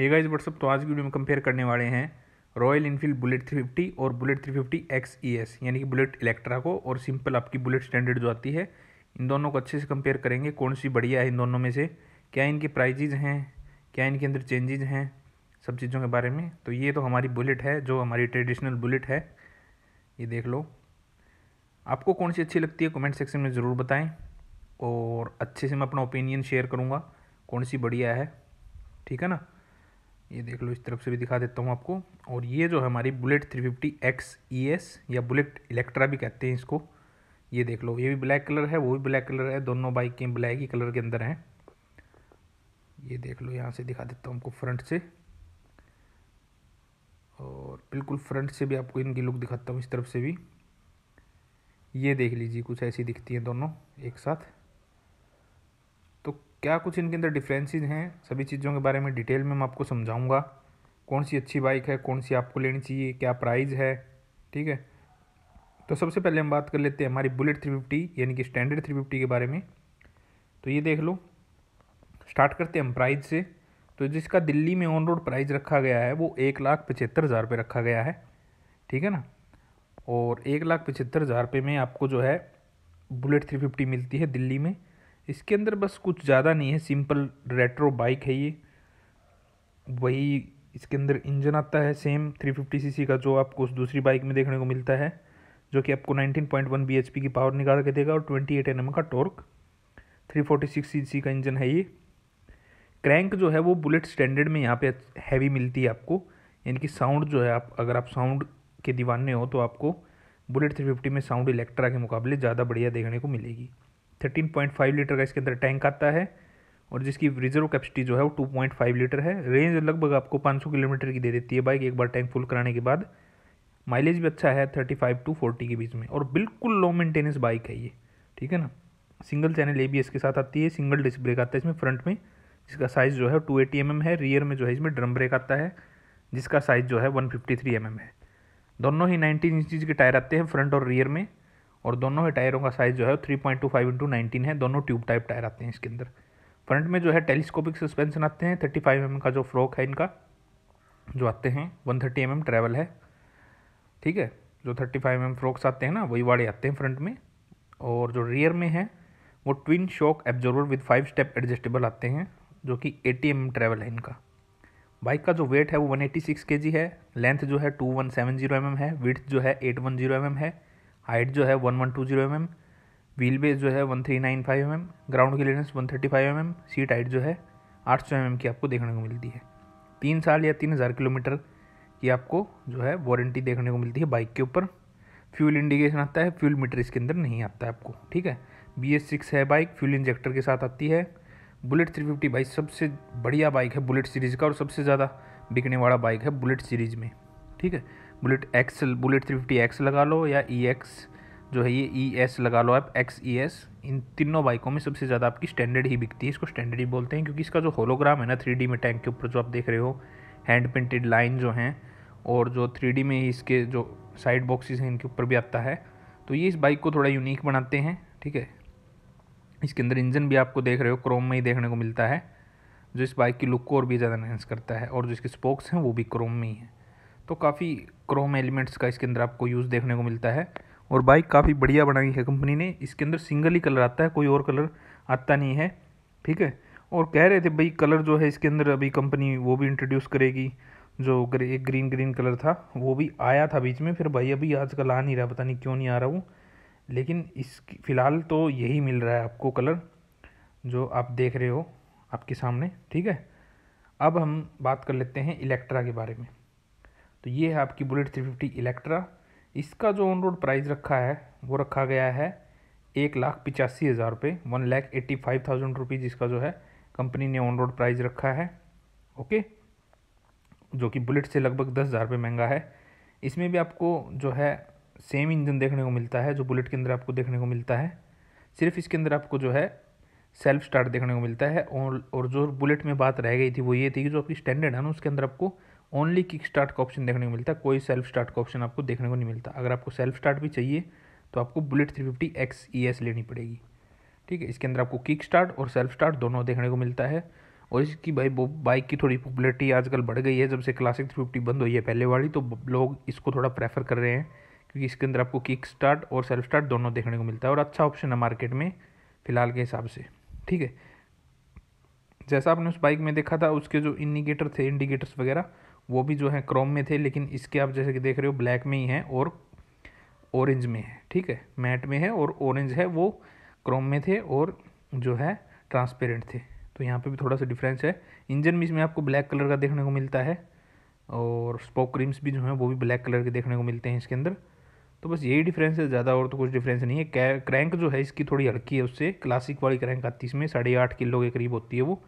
hey guys what's up तो आज की वीडियो में कंपेयर करने वाले हैं रॉयल इनफील्ड बुलेट 350 और बुलेट 350 एक्स ई एस यानी कि बुलेट इलेक्ट्रा को और सिंपल आपकी बुलेट स्टैंडर्ड जो आती है इन दोनों को अच्छे से कंपेयर करेंगे कौन सी बढ़िया है इन दोनों में से क्या इनके प्राइजेज हैं क्या इनके अंदर चेंजेज हैं सब चीज़ों के बारे में तो ये तो हमारी बुलेट है जो हमारी ट्रेडिशनल बुलेट है ये देख लो आपको कौन सी अच्छी लगती है कमेंट सेक्शन में ज़रूर बताएं और अच्छे से मैं अपना ओपिनियन शेयर करूँगा कौन सी बढ़िया है ठीक है ना ये देख लो इस तरफ से भी दिखा देता हूँ आपको और ये जो है हमारी Bullet three fifty X E e S या बुलेट इलेक्ट्रा भी कहते हैं इसको ये देख लो ये भी ब्लैक कलर है वो भी ब्लैक कलर है दोनों बाइक के ब्लैक ही कलर के अंदर हैं ये देख लो यहाँ से दिखा देता हूँ आपको फ्रंट से और बिल्कुल फ्रंट से भी आपको इनकी लुक दिखाता हूँ इस तरफ से भी ये देख लीजिए कुछ ऐसी दिखती हैं दोनों एक साथ क्या कुछ इनके अंदर डिफरेंसेस हैं सभी चीज़ों के बारे में डिटेल में मैं आपको समझाऊंगा कौन सी अच्छी बाइक है कौन सी आपको लेनी चाहिए क्या प्राइस है ठीक है तो सबसे पहले हम बात कर लेते हैं हमारी बुलेट फिफ्टी यानी कि स्टैंडर्ड फिफ्टी के बारे में तो ये देख लो स्टार्ट करते हैं हम प्राइज से तो जिसका दिल्ली में ऑन रोड प्राइज़ रखा गया है वो एक लाख पचहत्तर हज़ार रुपये रखा गया है ठीक है ना और एक लाख पचहत्तर हज़ार रुपये में आपको जो है बुलेट थ्री फिफ्टी मिलती है दिल्ली में इसके अंदर बस कुछ ज़्यादा नहीं है सिंपल रेट्रो बाइक है ये वही इसके अंदर इंजन आता है सेम 350 सीसी का जो आपको उस दूसरी बाइक में देखने को मिलता है जो कि आपको 19.1 पी की पावर निकाल के देगा और 28 एम का टॉर्क 346 सीसी का इंजन है ये क्रैंक जो है वो बुलेट स्टैंडर्ड में यहाँ पे हैवी मिलती है आपको यानी कि साउंड जो है आप अगर आप साउंड के दीवाने हो तो आपको बुलेट फिफ्टी में साउंड इलेक्ट्रा के मुकाबले ज़्यादा बढ़िया देखने को मिलेगी थर्टीन पॉइंट फाइव लीटर का इसके अंदर टैंक आता है और जिसकी रिजर्व कैपेसिटी जो है वो टू पॉइंट फाइव लीटर है रेंज लगभग आपको पाँच सौ किलोमीटर की दे देती है बाइक एक बार टैंक फुल कराने के बाद माइलेज भी अच्छा है थर्टी फाइव टू फोर्टी के बीच में और बिल्कुल लो मेंटेनेंस बाइक है ये ठीक है ना single channel A B S के साथ आती है सिंगल डिस्क ब्रेक आता है इसमें फ्रंट में जिसका साइज़ जो है टू एटी एम एम है रियर में जो है इसमें ड्रम ब्रेक आता है जिसका साइज़ जो है one fifty three M M है दोनों ही नाइनटीन इंचज के टायर आते हैं फ्रंट और रियर में और दोनों ही टायरों का साइज़ जो है three point two five into nineteen है दोनों ट्यूब टाइप टायर आते हैं इसके अंदर फ्रंट में जो है टेलीस्कोपिक सस्पेंशन आते हैं थर्टी फाइव एम का जो फ्रॉक है इनका जो आते हैं वन थर्टी एम ट्रैवल है ठीक है जो थर्टी फाइव एम फ्रॉक्स आते हैं ना वही वाड़े आते हैं फ्रंट में और जो रियर में है वो twin shock absorber with five step adjustable आते हैं जो कि एटी एम ट्रैवल है इनका बाइक का जो वेट है वो वन एटी सिक्स के जी है लेंथ जो है two one seven zero M M है विथ जो है eight one zero M M है हाइट जो है one one two zero M M wheel base जो है one three nine five M M ground clearance one thirty five M M seat height जो है आठ सौ एम mm एम की आपको देखने को मिलती है तीन साल या तीन हज़ार किलोमीटर की आपको जो है वारंटी देखने को मिलती है बाइक के ऊपर फ्यूल इंडिकेशन आता है फ्यूल मीटर इसके अंदर नहीं आता है आपको ठीक है बी एस सिक्स है बाइक फ्यूल इंजेक्टर के साथ आती है बुलेट थ्री फिफ्टी बाइक सबसे बढ़िया बाइक है बुलेट सीरीज़ का और सबसे ज़्यादा बिकने वाला बाइक है बुलेट सीरीज़ में ठीक है Bullet X Bullet three fifty X लगा लो या ई e एक्स जो है ये ई e एस लगा लो आप एक्स ई एस इन तीनों बाइकों में सबसे ज़्यादा आपकी स्टैंडर्ड ही बिकती है इसको स्टैंडर्ड ही बोलते हैं क्योंकि इसका जो होलोग्राम है ना थ्री में टैंक के ऊपर जो आप देख रहे हो हैंड पेंटेड लाइन जो हैं और जो थ्री में इसके जो साइड बॉक्सेस हैं इनके ऊपर भी आता है तो ये इस बाइक को थोड़ा यूनिक बनाते हैं ठीक है इसके अंदर इंजन भी आपको देख रहे हो क्रोम में ही देखने को मिलता है जो इस बाइक की लुक को और भी ज़्यादा इन्हेंस करता है और जो इसके स्पोक्स हैं वो भी क्रोम में ही है तो काफ़ी क्रोम एलिमेंट्स का इसके अंदर आपको यूज़ देखने को मिलता है और बाइक काफ़ी बढ़िया बनाई है कंपनी ने इसके अंदर सिंगल ही कलर आता है कोई और कलर आता नहीं है ठीक है और कह रहे थे भाई कलर जो है इसके अंदर अभी कंपनी वो भी इंट्रोड्यूस करेगी जो ग्रे एक ग्रीन ग्रीन कलर था वो भी आया था बीच में फिर भाई अभी आजकल आ नहीं रहा पता नहीं क्यों नहीं आ रहा वो लेकिन इस फ़िलहाल तो यही मिल रहा है आपको कलर जो आप देख रहे हो आपके सामने ठीक है अब हम बात कर लेते हैं इलेक्ट्रा के बारे में तो ये है आपकी बुलेट थ्री फिफ्टी इलेक्ट्रा इसका जो ऑन रोड प्राइस रखा है वो रखा गया है एक लाख पिचासी हज़ार रुपये one lakh eighty five thousand rupees इसका जो है कंपनी ने ऑन रोड प्राइस रखा है ओके जो कि बुलेट से लगभग दस हज़ार रुपये महंगा है इसमें भी आपको जो है सेम इंजन देखने को मिलता है जो बुलेट के अंदर आपको देखने को मिलता है सिर्फ इसके अंदर आपको जो है सेल्फ स्टार्ट देखने को मिलता है और और जो बुलेट में बात रह गई थी वो ये थी कि जो आपकी स्टैंडर्ड है ना उसके अंदर आपको ओनली किक स्टार्ट का ऑप्शन देखने को मिलता है कोई सेल्फ स्टार्ट का ऑप्शन आपको देखने को नहीं मिलता अगर आपको सेल्फ स्टार्ट भी चाहिए तो आपको Bullet three fifty X E S लेनी पड़ेगी ठीक है इसके अंदर आपको किक स्टार्ट और सेल्फ स्टार्ट दोनों देखने को मिलता है और इसकी भाई बाइक की थोड़ी पॉपुलरिटी आजकल बढ़ गई है जब से क्लासिक थ्री फिफ्टी बंद हुई है पहले वाली तो लोग इसको थोड़ा प्रेफर कर रहे हैं क्योंकि इसके अंदर आपको किक स्टार्ट और सेल्फ स्टार्ट दोनों देखने को मिलता है और अच्छा ऑप्शन है मार्केट में फ़िलहाल के हिसाब से ठीक है जैसा आपने उस बाइक में देखा था उसके जो इंडिकेटर थे इंडिकेटर्स वगैरह वो भी जो है क्रोम में थे लेकिन इसके आप जैसे कि देख रहे हो ब्लैक में ही हैं और ऑरेंज में है ठीक है मैट में है और ऑरेंज है वो क्रोम में थे और जो है ट्रांसपेरेंट थे तो यहाँ पे भी थोड़ा सा डिफरेंस है इंजन भी इसमें आपको ब्लैक कलर का देखने को मिलता है और स्पोक रिम्स भी जो हैं वो भी ब्लैक कलर के देखने को मिलते हैं इसके अंदर तो बस यही डिफरेंस है ज़्यादा और तो कुछ डिफरेंस नहीं है क्रैंक जो है इसकी थोड़ी हल्की है उससे क्लासिक वाली क्रैंक आती है इसमें साढ़े आठ किलो के करीब होती है वो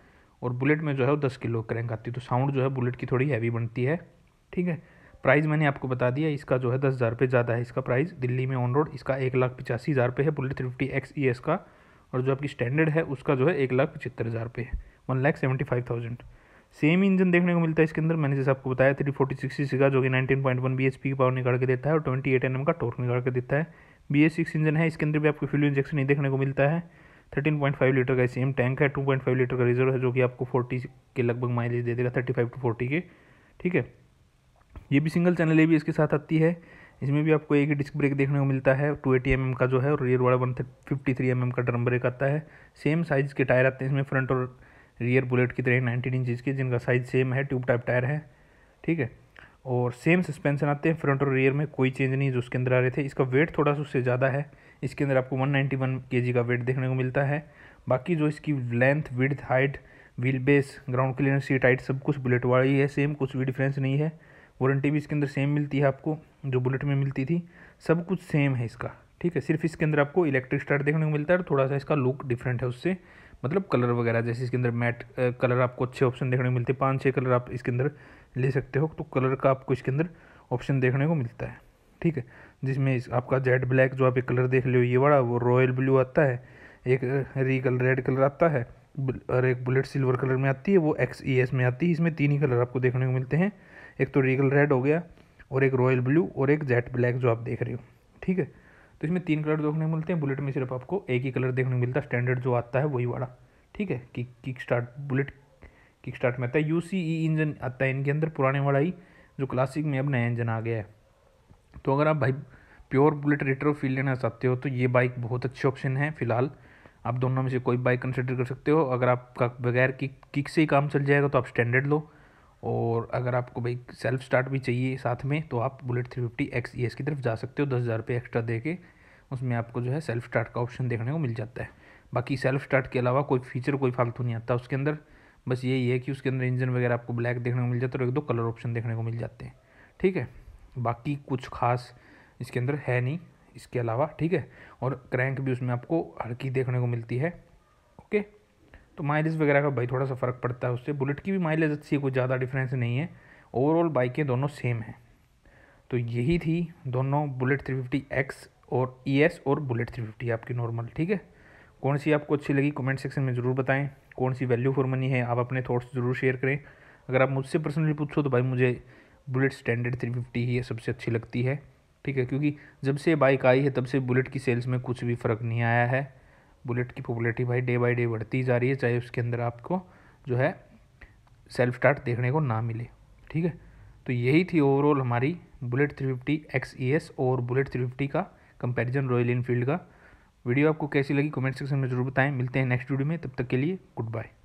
और बुलेट में जो है वो दस किलो क्रैंक आती है तो साउंड जो है बुलेट की थोड़ी हैवी बनती है ठीक है प्राइस मैंने आपको बता दिया इसका जो है दस हज़ार रुपये ज़्यादा है इसका प्राइस दिल्ली में ऑन रोड इसका एक लाख पचासी हज़ार रुपये है Bullet three fifty X E S का और जो आपकी स्टैंडर्ड है उसका जो है एक लाख पचहत्तर हज़ार रुपये है one lakh seventy five thousand same engine देखने को मिलता है इसके अंदर मैंने जैसे आपको बताया थ्री फोर्टी सिक्स सी का जो कि nineteen point one B H P की पावर निकाल के देता है और ट्वेंटी एट एन एम का टोर्क निकाल के देता है बी एस सिक्स इंजन है इसके अंदर भी आपको फ्यूल इंजेक्शन नहीं देखने को मिलता है थर्टीन पॉइंट फाइव लीटर का सेम टैंक है टू पॉइंट फाइव लीटर का रिजर्व है जो कि आपको फोर्टी के लगभग माइलेज दे देगा थर्टी फाइव टू फोर्टी के ठीक है ये भी सिंगल चैनल ये भी इसके साथ आती है इसमें भी आपको एक ही डिस्क ब्रेक देखने को मिलता है टू एटी एम का जो है और रियर वाला वन फिफ्टी थ्री एम का ड्रम ब्रेक आता है सेम साइज़ के टायर आते हैं इसमें फ्रंट और रियर बुलेट की तरह नाइनटीन इंचज़ के जिनका साइज़ सेम है ट्यूब टाइप टायर है ठीक है और सेम सस्पेंसन आते हैं फ्रंट और रियर में कोई चेंज नहीं जो उसके अंदर आ रहे थे इसका वेट थोड़ा सा उससे ज़्यादा है इसके अंदर आपको 191 नाइन्टी का वेट देखने को मिलता है बाकी जो इसकी length width height wheel base ground clearance seat height सब कुछ बुलेट वाली है सेम कुछ भी डिफरेंस नहीं है वारंटी भी इसके अंदर सेम मिलती है आपको जो बुलेट में मिलती थी सब कुछ सेम है इसका ठीक है सिर्फ इसके अंदर आपको इलेक्ट्रिक स्टार्ट देखने को मिलता है और थोड़ा सा इसका लुक डिफरेंट है उससे मतलब कलर वगैरह जैसे इसके अंदर मैट कलर आपको अच्छे ऑप्शन देखने को मिलते हैं पाँच छः कलर आप इसके अंदर ले सकते हो तो कलर का आपको इसके अंदर ऑप्शन देखने को मिलता है ठीक है जिसमें इस आपका जेड ब्लैक जो आप एक कलर देख लो ये वाला वो रॉयल ब्लू आता है एक कलर रेड कलर आता है और एक बुलेट सिल्वर कलर में आती है वो एक्स ई एस में आती है इसमें तीन ही कलर आपको देखने को मिलते हैं एक तो रीगल रेड हो गया और एक रॉयल ब्लू और एक जेट ब्लैक जो आप देख रहे हो ठीक है तो इसमें तीन कलर देखने को मिलते हैं बुलेट में सिर्फ आपको एक ही कलर देखने को मिलता है स्टैंडर्ड जो आता है वही वाला ठीक है कि kick start Bullet kick start में आता है यू सी ई इंजन आता है इनके अंदर पुराने वाला ही जो क्लासिक में अब नया इंजन आ गया है तो अगर आप भाई प्योर बुलेट रेट्रो फील लेना चाहते हो तो ये बाइक बहुत अच्छी ऑप्शन है फिलहाल आप दोनों में से कोई बाइक कंसिडर कर सकते हो अगर आपका बगैर किक किक से ही काम चल जाएगा तो आप स्टैंडर्ड लो और अगर आपको भाई सेल्फ स्टार्ट भी चाहिए साथ में तो आप Bullet three fifty X E S की तरफ जा सकते हो दस हज़ार रुपये एक्स्ट्रा दे के उसमें आपको जो है सेल्फ स्टार्ट का ऑप्शन देखने को मिल जाता है बाकी सेल्फ स्टार्ट के अलावा कोई फीचर कोई फालतू नहीं आता उसके अंदर बस यही है कि उसके अंदर इंजन वगैरह आपको ब्लैक देखने को मिल जाता है और एक दो कलर ऑप्शन देखने को मिल जाते हैं ठीक है बाकी कुछ खास इसके अंदर है नहीं इसके अलावा ठीक है और क्रैंक भी उसमें आपको हल्की देखने को मिलती है ओके तो माइलेज वगैरह का भाई थोड़ा सा फ़र्क पड़ता है उससे बुलेट की भी माइलेज अच्छी है कुछ ज़्यादा डिफरेंस नहीं है ओवरऑल बाइकें दोनों सेम हैं तो यही थी दोनों बुलेट थ्री फिफ्टी एक्स और ई e एस और बुलेट थ्री फिफ्टी आपकी नॉर्मल ठीक है कौन सी आपको अच्छी लगी कमेंट सेक्शन में ज़रूर बताएं कौन सी वैल्यू फॉर मनी है आप अपने थॉट्स ज़रूर शेयर करें अगर आप मुझसे पर्सनली पूछो तो भाई मुझे बुलेट स्टैंडर्ड थ्री फिफ्टी ही सबसे अच्छी लगती है ठीक है क्योंकि जब से बाइक आई है तब से बुलेट की सेल्स में कुछ भी फ़र्क नहीं आया है बुलेट की पॉपुलरिटी भाई डे बाई डे बढ़ती जा रही है चाहे उसके अंदर आपको जो है सेल्फ स्टार्ट देखने को ना मिले ठीक है तो यही थी ओवरऑल हमारी Bullet three fifty X E S और बुलेट थ्री फिफ्टी का कंपैरिजन रॉयल इनफील्ड का वीडियो आपको कैसी लगी कमेंट सेक्शन में ज़रूर बताएं मिलते हैं नेक्स्ट वीडियो में तब तक के लिए गुड बाय